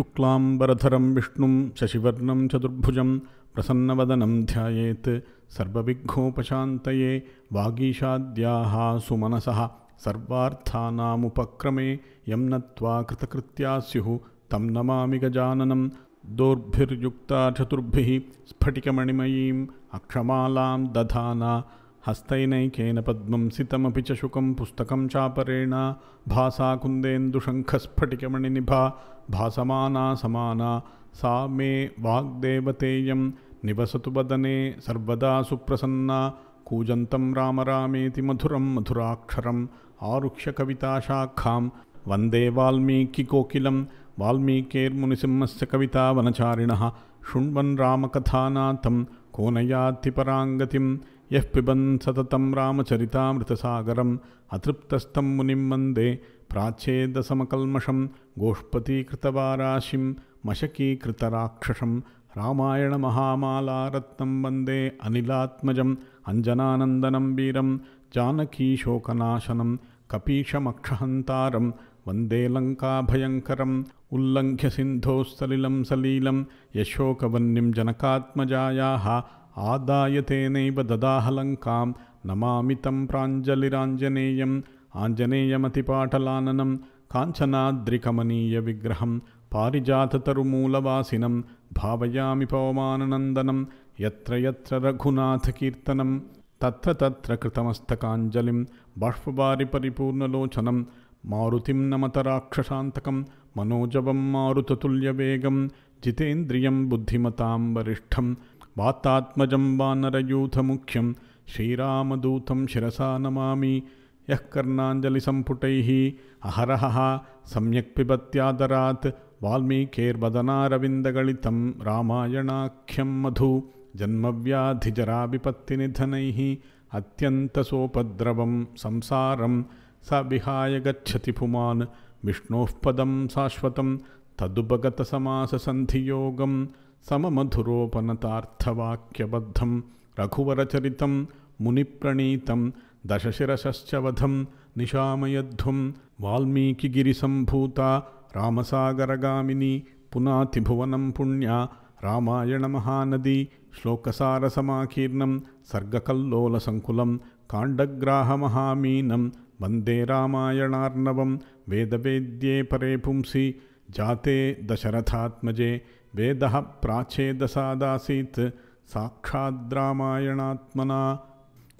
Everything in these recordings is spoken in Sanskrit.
शुक्लाम्बरधरं विष्णुं शशिवर्णं चतुर्भुजं प्रसन्नवदनं ध्यायेत् सर्वविघ्नोपशान्तये वागीशाद्याः सुमनसः सर्वार्थानामुपक्रमे यं नत्वा कृतकृत्या स्युः तं गजाननं दोर्भिर्युक्ता चतुर्भिः स्फटिकमणिमयीम् अक्षमालां दधाना हस्तैनैकेन पद्मं सितमपि च शुकं पुस्तकं चापरेण कुन्देन्दुशङ्खस्फटिकमणिनिभा भासमाना समाना सा मे वाग्देवतेयं निवसतु वदने सर्वदा सुप्रसन्ना कूजन्तं राम रामेति मधुरं मधुराक्षरम् कविताशाखां वन्दे वाल्मीकिकोकिलं वाल्मीकेर्मुनिसिंहस्य कविता वनचारिणः शृण्वन् रामकथानाथं कोनयातिपराङ्गतिं यः पिबन् सततं रामचरितामृतसागरम् अतृप्तस्तं मुनिं वन्दे प्राच्छेदसमकल्मषं गोष्पतीकृतवाराशिं मशकीकृतराक्षसं रामायणमहामालारत्नं वन्दे अनिलात्मजम् अञ्जनानन्दनं वीरं जानकीशोकनाशनं कपीशमक्षहन्तारं वन्दे लङ्काभयङ्करम् उल्लङ्घ्यसिन्धोः सलिलं सलीलं यशोकवन्निं जनकात्मजायाः ఆదాయ తేనైవ దదాహలంకాం నమామితం ప్రాంజలిరాంజనేయం ఆంజనేయమతిపాటలాననం కాంచనాద్రికమనీయ విగ్రహం పారిజాతతరుమూలవాసినం భావయామి పవమాననందనం ఎత్ర ఎత్ర రఘునాథకీర్తనం తత్ర తత్ర కృతమస్తకాంజలిం బాష్పవారి పరిపూర్ణలోచనం మారుతిం నమత రాక్షసాంతకం మనోజవం మారుతతుల్యవేగం జితేంద్రియం బుద్ధిమతాం వరిష్టం वानरयूथमुख्यं श्रीरामदूतं शिरसा नमामि यः कर्णाञ्जलिसम्पुटैः अहरहः सम्यक् पिबत्यादरात् वाल्मीकेर्वदनारविन्दगणितं रामायणाख्यं मधु जन्मव्याधिजराविपत्तिनिधनैः अत्यन्तसोपद्रवं संसारं स विहाय गच्छति पुमान् विष्णोः पदं शाश्वतं तदुपगतसमाससन्धियोगम् सममधुरोपनतार्थवाक्यबद्धं रघुवरचरितं मुनिप्रणीतं दशशिरशश्च वधं निशामयध्वं वाल्मीकिगिरिसम्भूता रामसागरगामिनी पुनातिभुवनं पुण्या रामायणमहानदी श्लोकसारसमाकीर्णं सर्गकल्लोलसङ्कुलं काण्डग्राहमहामीनं वन्दे रामायणार्णवं वेदवेद्ये परे पुंसि जाते दशरथात्मजे वेदः प्राच्छेदसादासीत् साक्षाद्रामायणात्मना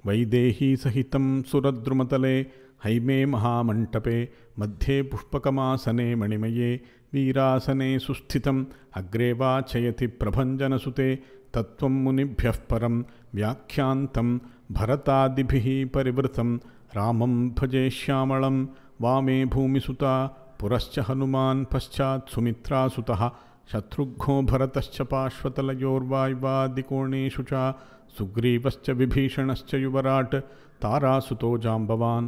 वैदेही वैदेहीसहितं सुरद्रुमतले हैमे महामण्टपे मध्ये पुष्पकमासने मणिमये वीरासने सुस्थितम् अग्रे वाचयति प्रभञ्जनसुते तत्त्वं मुनिभ्यः परं व्याख्यान्तं भरतादिभिः परिवृतं रामं भजे श्यामलं वामे भूमिसुता पुरश्च हनुमान् पश्चात् सुमित्रासुतः शत्रुघ्नो भरतश्च पार्श्वतलयोर्वाय्वादिकोणेषु च सुग्रीवश्च विभीषणश्च युवराट् तारासुतो जाम्बवान्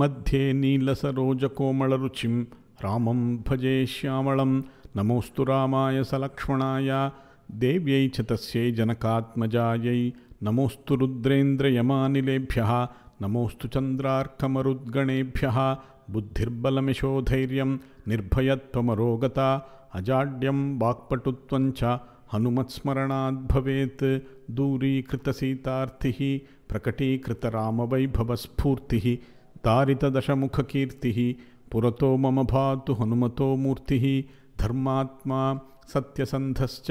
मध्ये नीलसरोजकोमलरुचिं रामं भजे श्यामलं नमोऽस्तु रामाय सलक्ष्मणाय देव्यै च तस्यै जनकात्मजायै नमोऽस्तु रुद्रेन्द्रयमानिलेभ्यः नमोऽस्तु चन्द्रार्कमरुद्गणेभ्यः बुद्धिर्बलमिषोधैर्यं निर्भयत्वमरोगता अजाड्यं वाक्पटुत्वं च हनुमत्स्मरणाद्भवेत् दूरीकृतसीतार्थिः प्रकटीकृतरामवैभवस्फूर्तिः तारितदशमुखकीर्तिः पुरतो मम भातु हनुमतो मूर्तिः धर्मात्मा सत्यसन्धश्च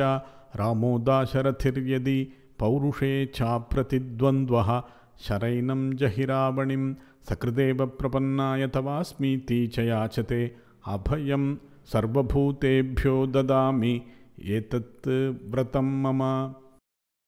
रामोदाशरथिर्यदि पौरुषे चाप्रतिद्वन्द्वः शरैनं जहिरावणिं सकृदेव प्रपन्नाय तवास्मीति च याचते अभयं सर्वभूतेभ्यो ददामि एतत् व्रतं मम